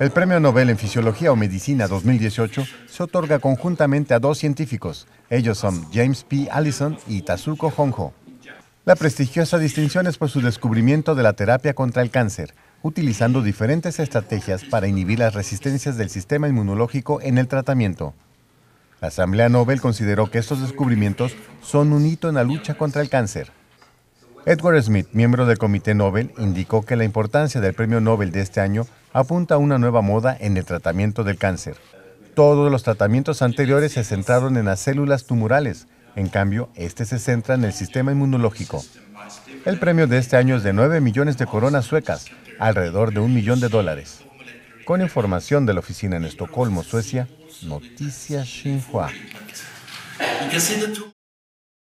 El Premio Nobel en Fisiología o Medicina 2018 se otorga conjuntamente a dos científicos. Ellos son James P. Allison y Tazuko Honjo. La prestigiosa distinción es por su descubrimiento de la terapia contra el cáncer, utilizando diferentes estrategias para inhibir las resistencias del sistema inmunológico en el tratamiento. La Asamblea Nobel consideró que estos descubrimientos son un hito en la lucha contra el cáncer. Edward Smith, miembro del Comité Nobel, indicó que la importancia del Premio Nobel de este año apunta a una nueva moda en el tratamiento del cáncer. Todos los tratamientos anteriores se centraron en las células tumorales, en cambio, este se centra en el sistema inmunológico. El premio de este año es de 9 millones de coronas suecas, alrededor de un millón de dólares. Con información de la oficina en Estocolmo, Suecia, Noticias Xinhua.